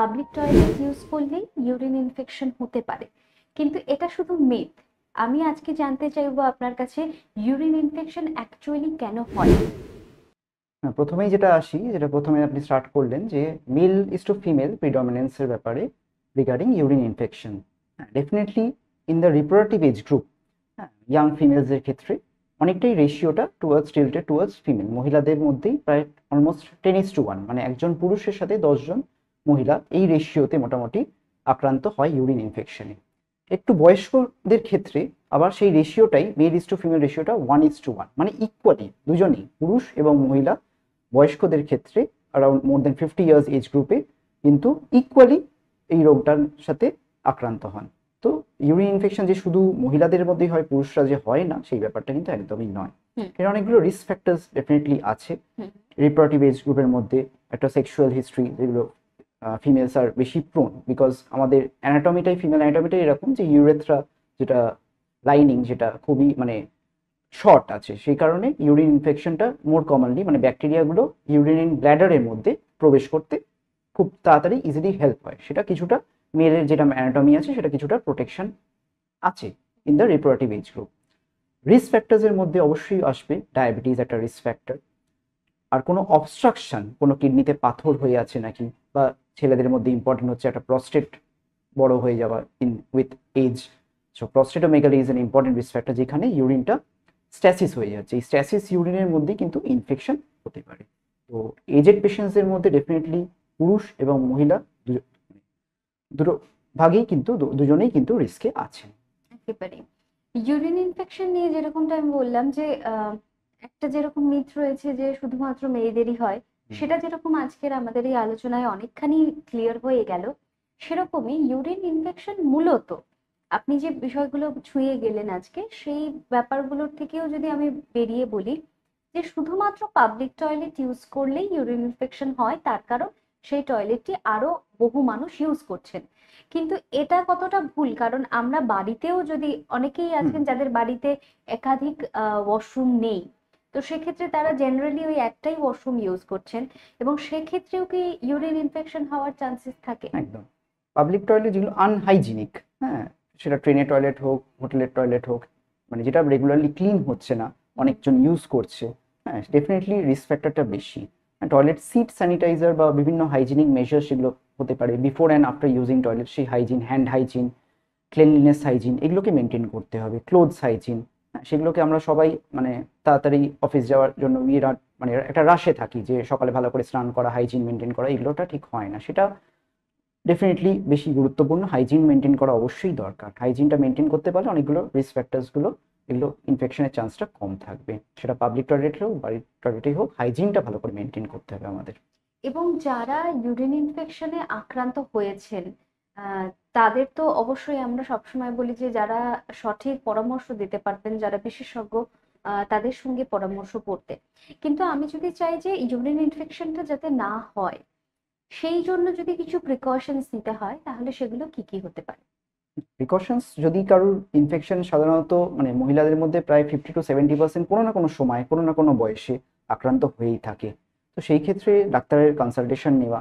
public toilet use করলেই urine infection হতে পারে কিন্তু এটা শুধু মেথ আমি আজকে জানতে চাইবো আপনার কাছে ইউরিন ইনফেকশন অ্যাকচুয়ালি কেন হয় হ্যাঁ, প্রথমেই যেটা আসি যেটা প্রথমে আপনি স্টার্ট করলেন যে মেল ইস টু ফিমেল প্রিডমিনেন্সের ব্যাপারে regarding urine infection definitely in the reproductive age group young ফিমেলসের ক্ষেত্রে অনেকটাই রেশিওটা টুয়ার্ডস টিল্টে টুয়ার্ডস ফিমেল মহিলাদের মধ্যেই প্রায় almost ten is to one মানে একজন পুরুষের সাথে দশজন মহিলা এই রেশিওতে মোটামুটি আক্রান্ত হয় ইউরিন ইনফেকশনে একটু বয়স্কদের ক্ষেত্রে আবার সেই রেশিওটাই মেল ইস টু ফিমেল রেশিওটা ওয়ান ইস টু ওয়ান মানে ইকুয়ালি দুজনেই পুরুষ এবং মহিলা বয়স্কদের ক্ষেত্রে around more than fifty years age গ্রুপে কিন্তু ইকুয়ালি এই রোগটার সাথে আক্রান্ত হন তো ইউরিন ইনফেকশন যে শুধু মহিলাদের মধ্যেই হয় পুরুষরা যে হয় না সেই ব্যাপারটা কিন্তু একদমই নয় এর অনেকগুলো রিস্ক ফ্যাক্টরস ডেফিনেটলি আছে রিপ্রোডাক্টিভ এজ গ্রুপের মধ্যে একটা সেক্সুয়াল হিস্ট্রি যেগুলো ফিমেলস আর বেশি প্রোন বিকজ আমাদের অ্যানাটমিটাই ফিমেল অ্যানাটমিটাই এরকম যে ইউরেথ্রা যেটা লাইনিং যেটা খুবই মানে শর্ট আছে সেই কারণে ইউরিন ইনফেকশনটা মোর কমনলি মানে ব্যাকটেরিয়াগুলো ইউরিন ব্ল্যাডারের মধ্যে প্রবেশ করতে খুব তাড়াতাড়ি ইজিলি হেল্প হয় সেটা কিছুটা মেয়েদের যেটা অ্যানাটমি আছে সেটা কিছুটা প্রোটেকশন আছে in the reproductive age group risk ফ্যাক্টরসের মধ্যে অবশ্যই আসবে ডায়াবেটিস একটা রিস্ক ফ্যাক্টর আর কোনো অবস্ট্রাকশন কোনো কিডনিতে পাথর হয়ে আছে নাকি বা ছেলেদের মধ্যে ইম্পর্টেন্ট হচ্ছে একটা প্রস্টেট বড় হয়ে যাওয়া in with age so prostatomegaly is an important risk factor যেখানে ইউরিনটা স্ট্যাসিস হয়ে যাচ্ছে এই স্ট্যাসিস ইউরিনের মধ্যে কিন্তু ইনফেকশন হতে পারে তো এজেড পেশেন্টসদের মধ্যে ডেফিনেটলি পুরুষ এবং মহিলা দুটো ভাগেই কিন্তু দুজনেই কিন্তু রিস্কে আছেন ইউরিন ইনফেকশন নিয়ে যেরকমটা আমি বললাম যে একটা যেরকম মিথ রয়েছে যে শুধুমাত্র মেয়েদেরই হয় সেটা যেরকম আজকের আমাদের এই আলোচনায় অনেকখানি ক্লিয়ার হয়ে গেল সেরকমই ইউরিন ইনফেকশন মূলত আপনি যে বিষয়গুলো ছুঁয়ে গেলেন আজকে সেই ব্যাপারগুলোর থেকেও যদি আমি বেরিয়ে বলি যে শুধুমাত্র পাবলিক টয়লেট ইউজ করলেই ইউরিন ইনফেকশন হয় তার কারণ সেই টয়লেটটি আরও বহু মানুষ ইউজ করছেন কিন্তু এটা কতটা ভুল কারণ আমরা বাড়িতেও যদি অনেকেই আছেন যাদের বাড়িতে একাধিক ওয়াশরুম নেই তো সেক্ষেত্রে তারা জেনারেলি ওই একটাই ওয়াশরুম ইউজ করছেন এবং সেক্ষেত্রেও কি ইউরিন ইনফেকশন হওয়ার চান্সেস থাকে একদম পাবলিক টয়লেট যেগুলো আনহাইজিনিক হ্যাঁ সেটা ট্রেনের টয়লেট হোক হোটেলের টয়লেট হোক মানে যেটা রেগুলারলি ক্লিন হচ্ছে না অনেকজন ইউজ করছে হ্যাঁ ডেফিনেটলি রিস্ক ফ্যাক্টরটা বেশি টয়লেট সিট স্যানিটাইজার বা বিভিন্ন হাইজিনিক মেজার সেগুলো হতে পারে before and after using toilet সেই hygiene hand hygiene cleanliness hygiene এগুলোকে মেনটেন করতে হবে ক্লোথস হাইজিন হ্যাঁ, সেগুলোকে আমরা সবাই মানে তাড়াতাড়ি অফিস যাওয়ার জন্য বিরাট মানে একটা রাশে থাকি যে সকালে ভালো করে স্নান করা হাইজিন মেনটেন করা এগুলোটা ঠিক হয় না সেটা ডেফিনেটলি বেশি গুরুত্বপূর্ণ হাইজিন মেনটেন করা অবশ্যই দরকার হাইজিনটা মেনটেন করতে পারলে অনেকগুলো রিস্ক ফ্যাক্টার্সগুলো এগুলো ইনফেকশনের চান্সটা কম থাকবে সেটা পাবলিক টয়লেট হোক বাড়ির টয়লেটেই হোক হাইজিনটা ভালো করে মেনটেন করতে হবে আমাদের এবং যারা ইউরিন ইনফেকশনে আক্রান্ত হয়েছেন তাদের তো অবশ্যই আমরা সবসময় বলি যে যারা সঠিক পরামর্শ দিতে পারতেন যারা বিশেষজ্ঞ তাদের সঙ্গে পরামর্শ করতে কিন্তু আমি যদি চাই যে ইউরিন ইনফেকশনটা যাতে না হয় সেই জন্য যদি কিছু প্রিকশনস নিতে হয় তাহলে সেগুলো কি কি হতে পারে প্রিকশনস যদি কারোর ইনফেকশন সাধারণত মানে মহিলাদের মধ্যে প্রায় ফিফটি টু সেভেন্টি পার্সেন্ট কোনো না কোনো সময় কোনো না কোনো বয়সে আক্রান্ত হয়েই থাকে তো সেই ক্ষেত্রে ডাক্তারের কনসালটেশন নেওয়া